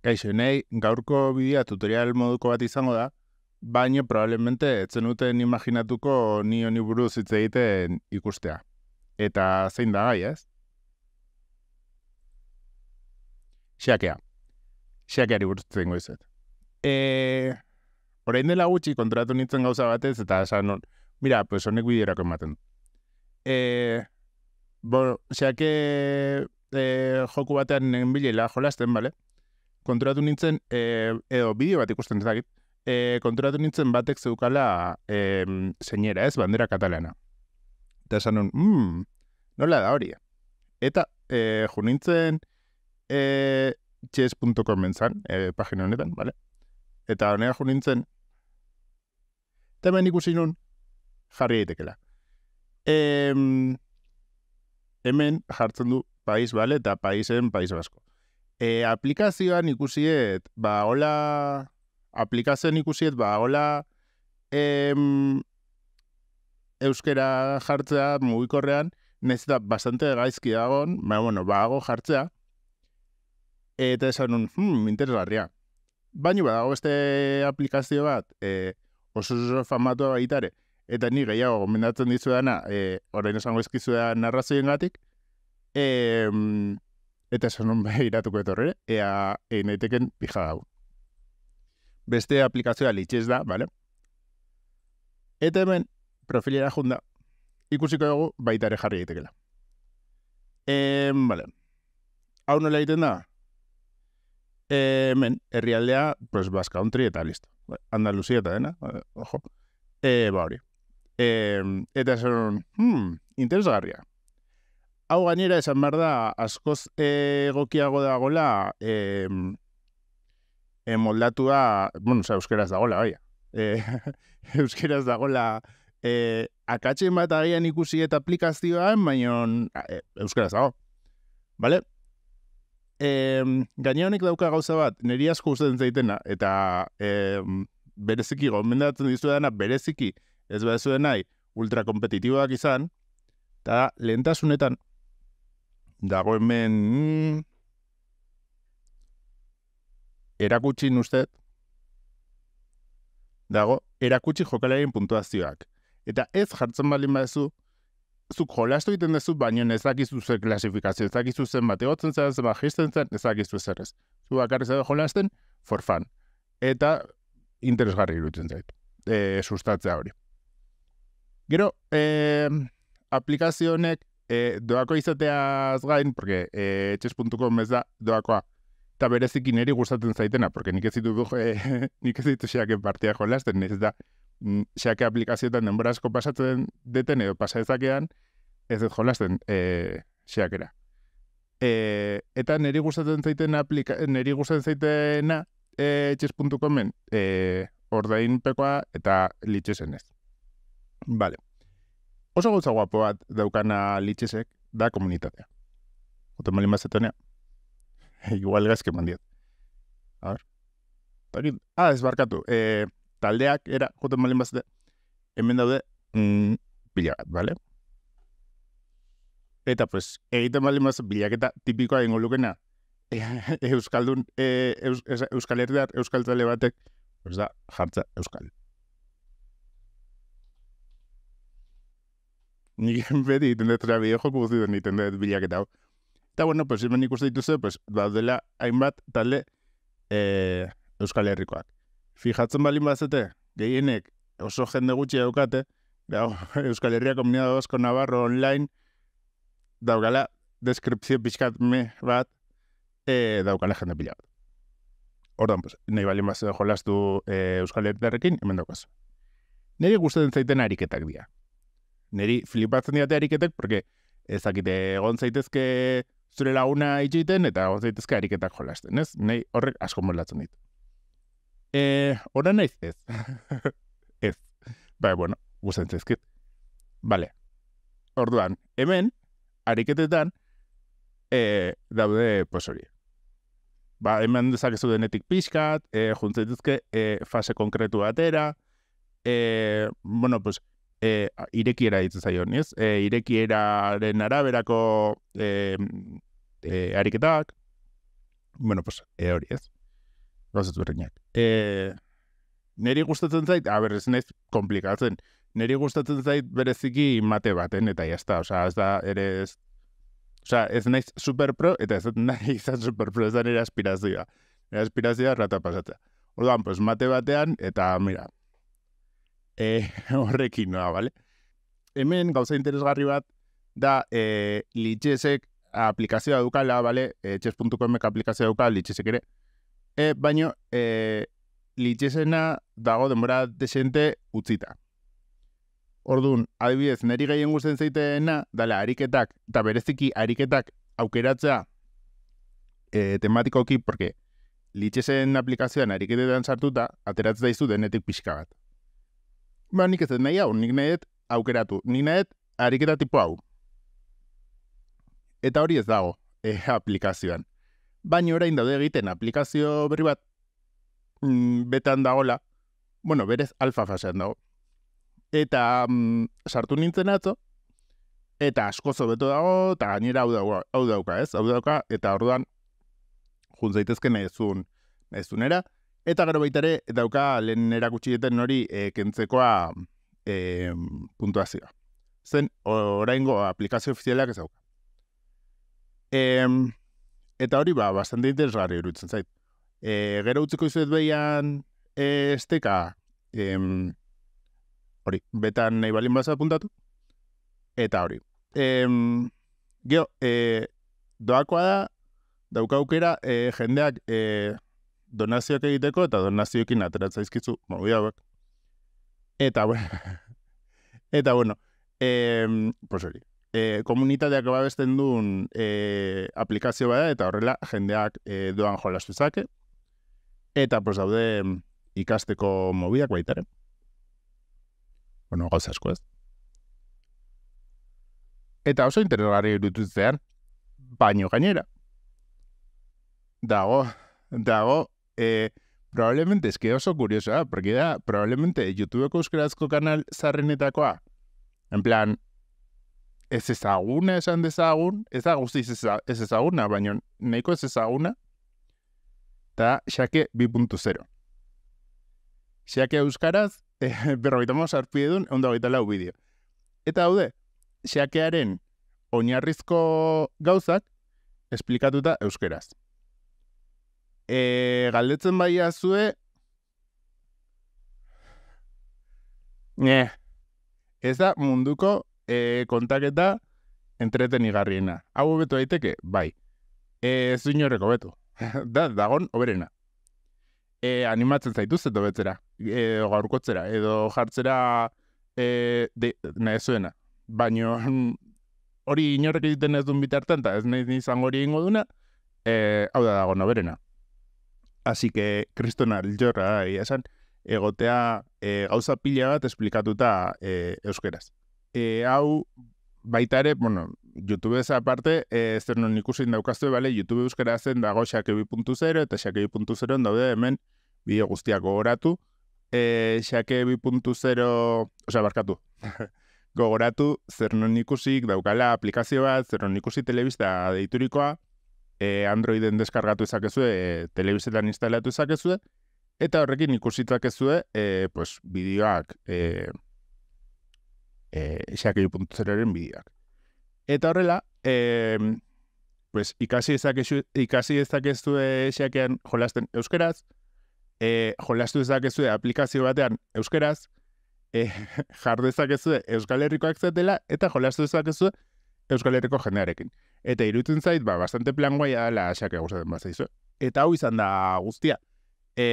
Kaixo, nahi, gaurko bidea tutorial moduko bat izango da, baina probablemente etzen duten imaginatuko ni honi buruz hitz egiten ikustea. Eta zein da gai, ez? Xakea. Xakeari burutzen goizet. E, orain dela gutxi kontratu nintzen gauza batez, eta esan, mira, pues honek bidierako ematen. E, bo, xake e, joku batean nien bilela jolasten, bale? konturatu nintzen, eh, edo bideo bat ikusten ezagit, e, eh, konturatu nintzen batek zeukala e, ez, bandera katalana. Eta esan nun, mm, nola da hori. Eta, e, jo nintzen, e, chess.com entzan, e, pagina honetan, bale? Eta honera jo nintzen, eta hemen ikusi nun, jarri egitekela. E, hemen jartzen du pais, bale? Eta paisen, pais basko e, aplikazioan ikusiet, ba, hola, aplikazioan ikusiet, ba, hola, em, euskera jartzea mugikorrean, nez eta bastante gaizki dagon, ba, bueno, ba, hago jartzea, eta esan un, hmm, interesgarria. Baina, badago beste aplikazio bat, e, oso oso famatua baitare, eta ni gehiago gomendatzen ditzu dana, e, eh, orain esango ezkizu da narrazioen gatik, e, eta esan honbe bai, iratuko etorre, ea egin pija dago. Beste aplikazioa litxez da, bale? Eta hemen, profilera junda, ikusiko dugu baita ere jarri egitekela. Eem, bale, hau nola egiten da? hemen, herrialdea, pues, Baska Country eta listo. Andaluzia eta dena, eh, ojo. E, ba hori. eta esan, hmm, interesgarria hau gainera esan behar da, askoz egokiago dagola, e, e moldatua, bueno, oza, euskeraz dagola, bai, e, euskeraz dagola, e, bat agian ikusi eta aplikazioan, baina e, euskeraz dago. Bale? E, honek dauka gauza bat, niri asko usten zaitena, eta e, bereziki, gomendatzen dizu dena, bereziki, ez behar zuen nahi, ultrakompetitiboak izan, eta lehentasunetan dago hemen mm, erakutsi nuztet, dago erakutsi jokalarien puntuazioak. Eta ez jartzen balin badezu, zuk jolastu egiten duzu, baino ez dakizu zer klasifikazio, ez dakizu zen bategotzen egotzen zen, zen zen, ez dakizu zer ez. Zu bakarrez edo jolasten, for fun. Eta interesgarri irutzen zait, eh sustatzea hori. Gero, eh aplikazio e, eh, doako izateaz gain, porque e, eh, txespuntuko ez da doakoa, eta berezikin eri gustatzen zaitena, porque nik ez ditu du, e, eh, nik ez ditu xeake partia jolazten, ez da, mm, xeake aplikazioetan pasatzen deten edo pasatzakean, ez ez jolazten e, xeakera. E, eta neri gustatzen zaiten aplika, neri gustatzen zaitena e, txespuntuko men, ordain pekoa eta litxesen ez oso gauza guapo bat daukana litxizek da komunitatea. Oten mali mazatenea. Igual gazke mandiat. A ver. Takit. Ah, esbarkatu. E, eh, taldeak era, oten mali mazatenea. Hemen daude, mm, bat, vale? Eta, pues, egiten mali mazatenea, tipikoa ingo lukena. euskaldun, e, eus, euskal erdear, euskal tale batek, pues da, jartza euskal. nik beti iten dut trabi joko guzti den iten dut bilaketa hau. Eta bueno, pues, hemen ikusten dituzte, pues, daudela hainbat talde e, eh, Euskal Herrikoak. Fijatzen balin bazete, gehienek oso jende gutxi daukate, da, Euskal Herria Komunidad asko Navarro online, daugala, deskripzio pixkat me bat, e, daukala jende pila bat. Ordan, pues, nahi balin bazete jolastu e, Euskal Herriarekin, hemen daukazu. Nire guztetan zaiten ariketak dira neri flipatzen diate ariketek, porque ezakite egon zaitezke zure laguna itxiten, eta egon zaitezke ariketak jolasten, ez? Nei horrek asko molatzen ditu. E, eh, Hora naiz ez? ez. Bai, bueno, guztentz ezkit. Bale. Orduan, hemen, ariketetan, e, daude posori. Ba, hemen dezakezu denetik pixkat, e, eh, juntzetuzke e, fase konkretu atera, e, bueno, pues, e, irekiera ditu zaio ni irekieraren araberako eh e, bueno pues e, hori ez gauzat berriak e, neri gustatzen zait a ez naiz komplikatzen neri gustatzen zait bereziki mate baten eta ja sta osea ez da ere ez osea ez naiz super pro eta ez naiz ez naiz super pro ez da aspirazioa aspirazioa rata pasatza Orduan, pues mate batean eta mira, e, horrekin noa, bale? Hemen gauza interesgarri bat da e, eh, litxesek aplikazioa dukala, bale? E, eh, txez.comek aplikazioa dukala litxesek ere. baino, e, dago denbora desente utzita. Orduan, adibidez, neri gehien guztien zeiteena, dala, ariketak, eta bereziki ariketak aukeratzea e, tematikoki, porque litxesen aplikazioan ariketetan sartuta, ateratzen daizu denetik pixka bat. Ba, nik ez nahi hau, nik nahi aukeratu, nik nahi ariketa tipo hau. Eta hori ez dago, e, aplikazioan. Baina orain daude egiten aplikazio berri bat, mm, betan dagola, bueno, berez alfa fasean dago. Eta mm, sartu nintzen atzo, eta asko beto dago, eta gainera hau, hau dauka, ez? Hau dauka, eta orduan, juntzaitezke nahi ezun, nahi ezunera, Eta gero baita ere, dauka lehen erakutsi duten hori e, kentzekoa e, puntuazioa. Zen, oraingo aplikazio ofizialak ez dauka. E, eta hori, ba, bastante interesgarri irutzen zait. E, gero utziko izuet behian e, esteka, e, hori, betan nahi balin bazoa puntatu, eta hori. E, geo, e, doakoa da, daukaukera e, jendeak e, donazioak egiteko eta donazioekin ateratza izkizu, Eta, bueno, Eta, bueno, e, pues hori, eh, komunitateak babesten duen e, aplikazio bada eta horrela jendeak e, doan jolastu zake. Eta, pues daude, ikasteko mobiak baitaren. Bueno, gauza asko ez. Eta oso interesgarri irutuzean, baino gainera. Dago, dago, eh, probablemente, es que oso curioso, ah, porque da, probablemente, YouTubeko euskarazko kanal zarrenetakoa, en plan, ez ezaguna esan dezagun, ez da guztiz ez ezaguna, baina nahiko ez ezaguna, eta xake 2.0. Xake euskaraz, e, berrogeitamo eh, sarpidun, egon da hogeita lau bideo. Eta daude, xakearen oinarrizko gauzak, esplikatuta euskaraz. E, galdetzen bai azue... Ne. Eh, ez da munduko e, kontaketa entretenigarriena. Hau hobetu daiteke? Bai. E, ez du inorreko da, dagon, oberena. E, animatzen zaitu eta betzera. E, gaurkotzera. Edo jartzera e, de, nahi zuena. Baina hori inorrek egiten ez duen bitartan, eta ez nahi nizango hori ingo duna, e, hau da dago noberena hasi que kriston aljorra esan, eh, egotea eh, gauza pila bat esplikatuta e, euskeraz. E, hau baita ere, bueno, YouTube ez aparte, e, ez zer non ikusin daukaztu, bale, YouTube euskera zen dago xakebi.0 eta xakebi.0 daude hemen bideo guztiak gogoratu. E, xakebi.0, osea, barkatu, gogoratu zer non ikusik daukala aplikazio bat, zer non ikusi telebista deiturikoa, e, Androiden deskargatu ezakezue, e, telebizetan instalatu ezakezue, eta horrekin ikusitzakezue, e, pues, bideoak, e, e, zeraren bideoak. Eta horrela, e, pues, ikasi ezakezu, ikasi ezakezu jolasten euskeraz, e, jolastu ezakezu aplikazio batean euskeraz, e, jar euskal herrikoak zetela, eta jolastu ezakezu euskal herriko jendearekin. Eta irutzen zait, ba, bastante plan guai adela xakea guztatzen bat zaizu. Eta hau izan da guztia. E,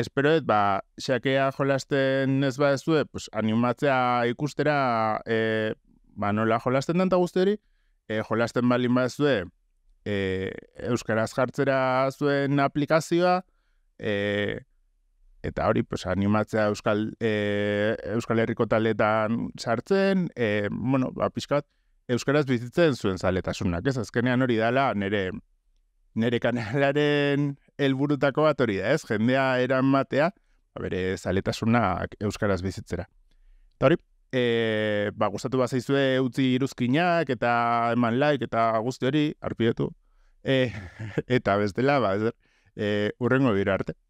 espero ba, xakea jolasten ez bat ez dut, pues, animatzea ikustera e, ba, nola jolasten danta guztiari, e, jolasten balin bat ez dut, e, euskaraz jartzera zuen aplikazioa, e, eta hori pues, animatzea euskal, e, euskal herriko taletan sartzen, e, bueno, ba, pixkat, euskaraz bizitzen zuen zaletasunak, ez azkenean hori dala nere kanalaren helburutako bat hori da, ez? Jendea eran matea, ba, bere zaletasunak euskaraz bizitzera. Eta hori, e, ba, gustatu utzi iruzkinak eta eman like eta guzti hori, arpidetu. E, eta bestela, ba, ez e, urrengo bira arte.